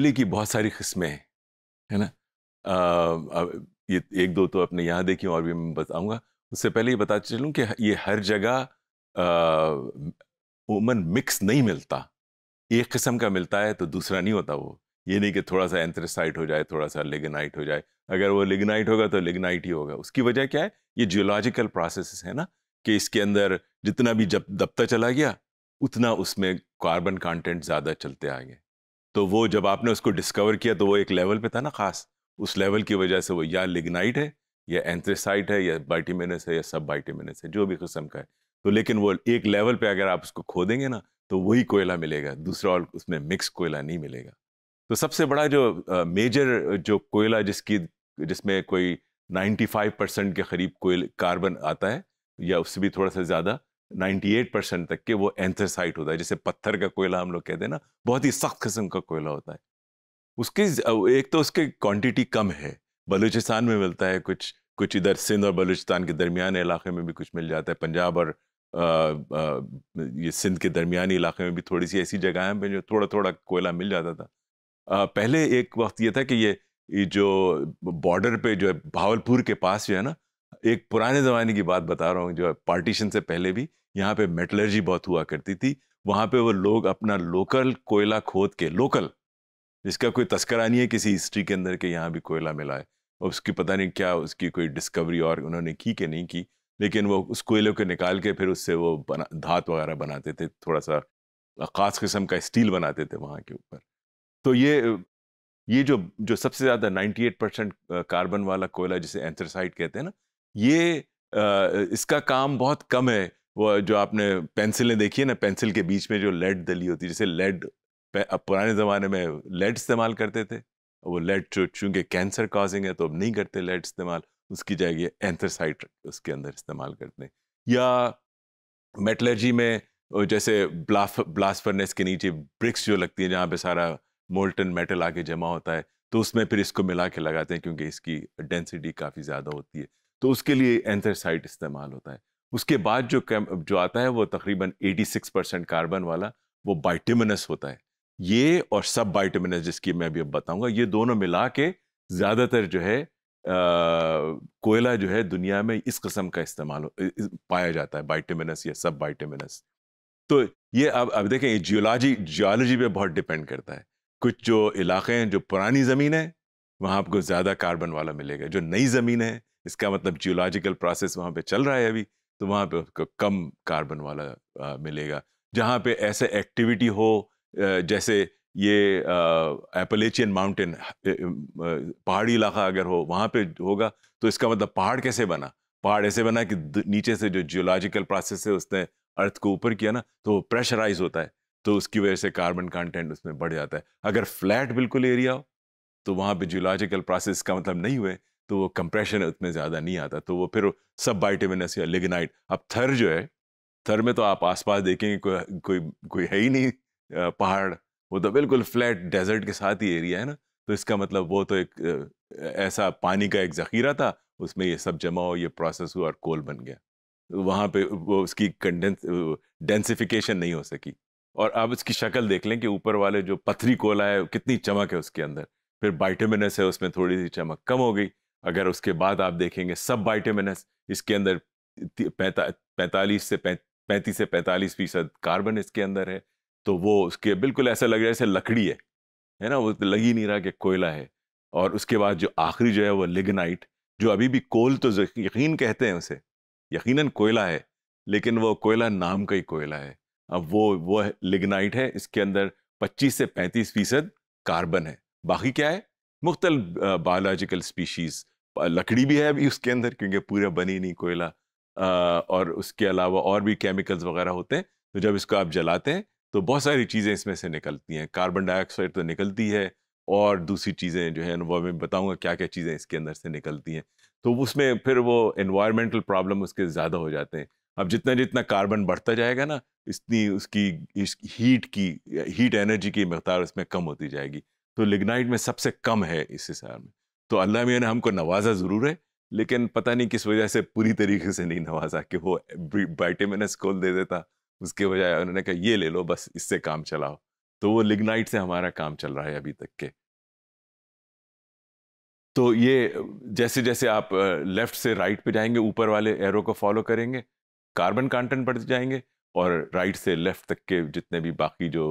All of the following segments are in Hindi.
कोयले की बहुत सारी किस्में हैं है ना आ, ये एक दो तो आपने यहाँ देखी और भी मैं बताऊँगा उससे पहले ये बता चलूँ कि ये हर जगह उमन मिक्स नहीं मिलता एक किस्म का मिलता है तो दूसरा नहीं होता वो ये नहीं कि थोड़ा सा एंथ्रेसाइट हो जाए थोड़ा सा लिगनाइट हो जाए अगर वो लिगनाइट होगा तो लिगनाइट ही होगा उसकी वजह क्या है ये जियोलॉजिकल प्रोसेस है ना कि इसके अंदर जितना भी जब दबता चला गया उतना उसमें कार्बन कंटेंट ज़्यादा चलते आ गए तो वो जब आपने उसको डिस्कवर किया तो वो एक लेवल पे था ना खास उस लेवल की वजह से वो या लिग्नाइट है या एंथ्रेसाइट है या बाइटिमिनस है या सब बाइटिमिनस है जो भी किस्म का है तो लेकिन वो एक लेवल पे अगर आप उसको खो देंगे ना तो वही कोयला मिलेगा दूसरा और उसमें मिक्स कोयला नहीं मिलेगा तो सबसे बड़ा जो मेजर जो कोयला जिसकी जिसमें कोई नाइन्टी परसेंट के करीब कोयल कार्बन आता है या उससे भी थोड़ा सा ज़्यादा 98 परसेंट तक के वो एंथेसाइट होता है जैसे पत्थर का कोयला हम लोग कहते हैं ना बहुत ही सख्त किस्म का कोयला होता है उसकी एक तो उसके क्वांटिटी कम है बलूचिस्तान में मिलता है कुछ कुछ इधर सिंध और बलूचिस्तान के दरमियान इलाके में भी कुछ मिल जाता है पंजाब और आ, आ, ये सिंध के दरमियानी इलाके में भी थोड़ी सी ऐसी जगह पे जो थोड़ा थोड़ा कोयला मिल जाता था आ, पहले एक वक्त ये था कि ये, ये जो बॉर्डर पे जो है भावलपुर के पास जो है ना एक पुराने ज़माने की बात बता रहा हूँ जो पार्टीशन से पहले भी यहाँ पे मेटलर्जी बहुत हुआ करती थी वहाँ पे वो लोग अपना लोकल कोयला खोद के लोकल जिसका कोई तस्करा नहीं है किसी हिस्ट्री के अंदर के यहाँ भी कोयला मिला है और उसकी पता नहीं क्या उसकी कोई डिस्कवरी और उन्होंने की कि नहीं की लेकिन वो उस कोयले को निकाल के फिर उससे वो बना धात वगैरह बनाते थे थोड़ा सा ख़ास किस्म का स्टील बनाते थे वहाँ के ऊपर तो ये ये जो जो सबसे ज़्यादा 98 परसेंट कार्बन वाला कोयला जिसे एंथ्रासाइट कहते हैं ना ये आ, इसका काम बहुत कम है वो जो आपने पेंसिलें देखी है ना पेंसिल के बीच में जो लेड दली होती है जैसे लेड पुराने ज़माने में लेड इस्तेमाल करते थे वो लेड चूँकि कैंसर काजिंग है तो अब नहीं करते लेड इस्तेमाल उसकी जाएगी एंथरसाइट उसके अंदर इस्तेमाल करते हैं या मेटलर्जी में जैसे ब्लाफ ब्लास्फरनेस के नीचे ब्रिक्स जो लगती है जहाँ पे सारा मोल्टन मेटल आके जमा होता है तो उसमें फिर इसको मिला के लगाते हैं क्योंकि इसकी डेंसिटी काफ़ी ज़्यादा होती है तो उसके लिए एंथरसाइट इस्तेमाल होता है उसके बाद जो जो आता है वो तकरीबन 86 परसेंट कार्बन वाला वो बाइटमिनस होता है ये और सब बाइटमिनस जिसकी मैं अभी अब बताऊंगा ये दोनों मिला के ज़्यादातर जो है कोयला जो है दुनिया में इस कस्म का इस्तेमाल पाया जाता है बाइटमिनस या सब बाइटमिनस तो ये अब अब देखें जियोलॉजी जियोलॉजी पे बहुत डिपेंड करता है कुछ जो इलाके हैं जो पुरानी ज़मीन है वहाँ आपको ज़्यादा कार्बन वाला मिलेगा जो नई ज़मीन है इसका मतलब जियोलॉजिकल प्रोसेस वहाँ पे चल रहा है अभी तो वहाँ पे उसको कम कार्बन वाला आ, मिलेगा जहाँ पे ऐसे एक्टिविटी हो जैसे ये एपलेचियन माउंटेन पहाड़ी इलाका अगर हो वहाँ पे होगा तो इसका मतलब पहाड़ कैसे बना पहाड़ ऐसे बना कि नीचे से जो जियोलॉजिकल प्रोसेस है उसने अर्थ को ऊपर किया ना तो प्रेशराइज होता है तो उसकी वजह से कार्बन कंटेंट उसमें बढ़ जाता है अगर फ्लैट बिल्कुल एरिया हो तो वहाँ पे जियोलॉजिकल प्रोसेस का मतलब नहीं हुए तो वो कंप्रेशन उतने ज़्यादा नहीं आता तो वो फिर सब बाइटेमिनस या लिगनाइट अब थर जो है थर में तो आप आसपास देखेंगे कोई कोई कोई है ही नहीं पहाड़ वो तो बिल्कुल फ्लैट डेजर्ट के साथ ही एरिया है ना तो इसका मतलब वो तो एक ऐसा पानी का एक ज़ख़ीरा था उसमें ये सब जमा हो ये प्रोसेस हुआ और कोल बन गया वहाँ पे वो उसकी कंडेंस डेंसिफिकेशन नहीं हो सकी और अब इसकी शक्ल देख लें कि ऊपर वाले जो पथरी कोला है कितनी चमक है उसके अंदर फिर बाइटामिनस है उसमें थोड़ी सी चमक कम हो गई अगर उसके बाद आप देखेंगे सब बाइटेमिनस इसके अंदर पैंतालीस से पैंतीस से पैंतालीस फीसद कार्बन इसके अंदर है तो वो उसके बिल्कुल ऐसा लग रहा है जैसे लकड़ी है है ना वो तो लग ही नहीं रहा कि कोयला है और उसके बाद जो आखिरी जो है वो लिगनाइट जो अभी भी कोल तो यकीन कहते हैं उसे यकीनन कोयला है लेकिन वो कोयला नाम का ही कोयला है अब वो वो लिगनाइट है इसके अंदर 25 से 35 फीसद कार्बन है बाकी क्या है मुख्तल बायोलॉजिकल स्पीशीज़ लकड़ी भी है अभी उसके अंदर क्योंकि पूरा बनी नहीं कोयला और उसके अलावा और भी केमिकल्स वगैरह होते हैं तो जब इसको आप जलाते हैं तो बहुत सारी चीज़ें इसमें से निकलती हैं कार्बन डाइऑक्साइड तो निकलती है और दूसरी चीज़ें जो है वह मैं बताऊँगा क्या क्या चीज़ें इसके अंदर से निकलती हैं तो उसमें फिर वो इन्वायरमेंटल प्रॉब्लम उसके ज़्यादा हो जाते हैं अब जितना जितना कार्बन बढ़ता जाएगा ना इतनी उसकी इस हीट की हीट एनर्जी की मकदार उसमें कम होती जाएगी तो लिग्नाइट में सबसे कम है इस हिसाब में तो अल्लाह मियाँ ने हमको नवाजा ज़रूर है लेकिन पता नहीं किस वजह से पूरी तरीके से नहीं नवाजा कि वो वाइटामिन स्कोल दे देता उसके बजाय उन्होंने कहा ये ले लो बस इससे काम चलाओ तो वो लिग्नाइट से हमारा काम चल रहा है अभी तक के तो ये जैसे जैसे आप लेफ़्ट से राइट पे जाएंगे ऊपर वाले एरो को फॉलो करेंगे कार्बन कंटेंट बढ़ जाएंगे और राइट से लेफ़्ट तक के जितने भी बाकी जो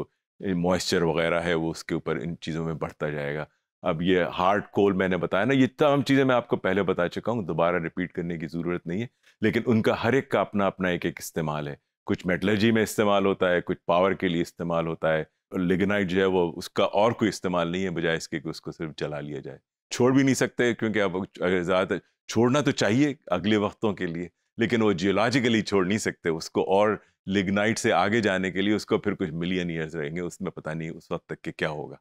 मॉइस्चर वगैरह है वो उसके ऊपर इन चीज़ों में बढ़ता जाएगा अब ये हार्ड कोल मैंने बताया ना ये तमाम चीज़ें मैं आपको पहले बता चुका हूँ दोबारा रिपीट करने की ज़रूरत नहीं है लेकिन उनका हर एक का अपना अपना एक एक इस्तेमाल है कुछ मेटलर्जी में इस्तेमाल होता है कुछ पावर के लिए इस्तेमाल होता है लिगनाइट जो है वो उसका और कोई इस्तेमाल नहीं है बजाय इसके कि उसको सिर्फ जला लिया जाए छोड़ भी नहीं सकते क्योंकि अब ज़्यादातर छोड़ना तो चाहिए अगले वक्तों के लिए लेकिन वो जियोलॉजिकली छोड़ नहीं सकते उसको और लिगनाइट से आगे जाने के लिए उसको फिर कुछ मिलियन ईयर्स रहेंगे उसमें पता नहीं उस वक्त तक के क्या होगा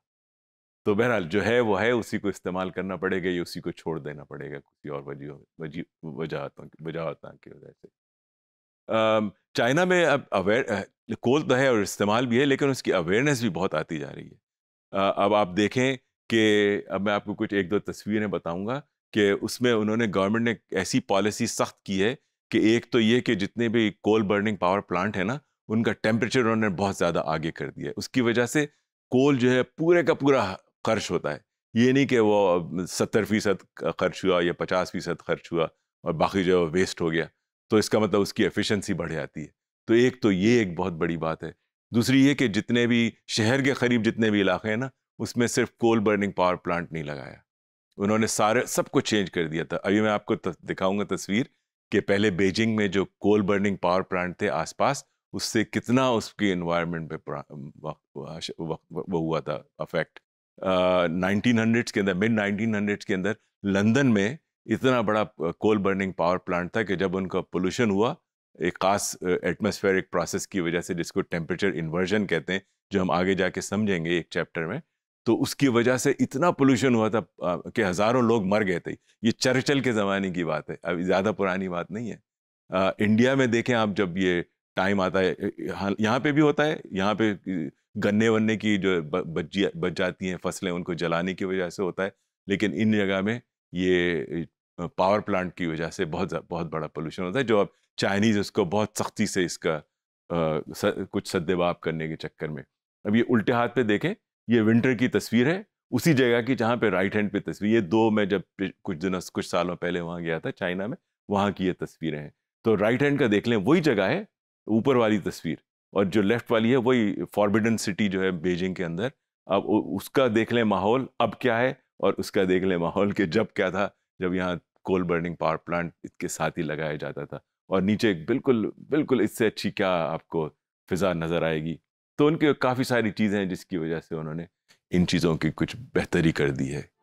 तो बहरहाल जो है वो है उसी को इस्तेमाल करना पड़ेगा या उसी को छोड़ देना पड़ेगा किसी और वजह वजह वजहता की वजह से चाइना में अब अवेयर कोल तो है और इस्तेमाल भी है लेकिन उसकी अवेयरनेस भी बहुत आती जा रही है अब आप देखें कि अब मैं आपको कुछ एक दो तस्वीरें बताऊंगा कि उसमें उन्होंने गवर्नमेंट ने ऐसी पॉलिसी सख्त की है कि एक तो ये कि जितने भी कोल बर्निंग पावर प्लांट है ना उनका टेम्परेचर उन्होंने बहुत ज़्यादा आगे कर दिया है उसकी वजह से कोल जो है पूरे का पूरा खर्च होता है ये नहीं कि वो सत्तर फीसद खर्च हुआ या पचास फीसद खर्च हुआ और बाकी जो है वेस्ट हो गया तो इसका मतलब उसकी एफिशिएंसी बढ़ जाती है तो एक तो ये एक बहुत बड़ी बात है दूसरी ये कि जितने भी शहर के करीब जितने भी इलाके हैं ना उसमें सिर्फ कोल बर्निंग पावर प्लांट नहीं लगाया उन्होंने सारे सब कुछ चेंज कर दिया था अभी मैं आपको दिखाऊंगा तस्वीर कि पहले बेजिंग में जो कोल बर्निंग पावर प्लांट थे आसपास उससे कितना उसके इन्वायरमेंट पे वो हुआ था अफेक्ट नाइनटीन हंड्रेड्स के अंदर मिड नाइनटीन हंड्रेड्स के अंदर लंदन में इतना बड़ा कोल बर्निंग पावर प्लांट था कि जब उनका पोल्यूशन हुआ एक खास एटमोसफेरिक प्रोसेस की वजह से जिसको टेम्परेचर इन्वर्जन कहते हैं जो हम आगे जाके समझेंगे एक चैप्टर में तो उसकी वजह से इतना पोल्यूशन हुआ था कि हज़ारों लोग मर गए थे ये चर्चल के ज़माने की बात है अब ज़्यादा पुरानी बात नहीं है आ, इंडिया में देखें आप जब ये टाइम आता है यहाँ पे भी होता है यहाँ पे गन्ने वन्ने की जो बची बच जाती हैं फसलें उनको जलाने की वजह से होता है लेकिन इन जगह में ये पावर प्लांट की वजह से बहुत बहुत बड़ा पोल्यूशन होता है जो अब चाइनीज़ उसको बहुत सख्ती से इसका आ, स, कुछ सद्देबाप करने के चक्कर में अब ये उल्टे हाथ पे देखें ये विंटर की तस्वीर है उसी जगह की जहाँ पे राइट हैंड पे तस्वीर ये दो मैं जब कुछ दिनों कुछ सालों पहले वहाँ गया था चाइना में वहाँ की ये तस्वीरें हैं तो राइट हैंड का देख लें वही जगह है ऊपर वाली तस्वीर और जो लेफ्ट वाली है वही फॉरबिडन सिटी जो है बीजिंग के अंदर अब उसका देख लें माहौल अब क्या है और उसका देख लें माहौल के जब क्या था जब यहाँ कोल बर्निंग पावर प्लांट इसके साथ ही लगाया जाता था और नीचे बिल्कुल बिल्कुल इससे अच्छी क्या आपको फिजा नज़र आएगी तो उनके काफ़ी सारी चीज़ें हैं जिसकी वजह से उन्होंने इन चीज़ों की कुछ बेहतरी कर दी है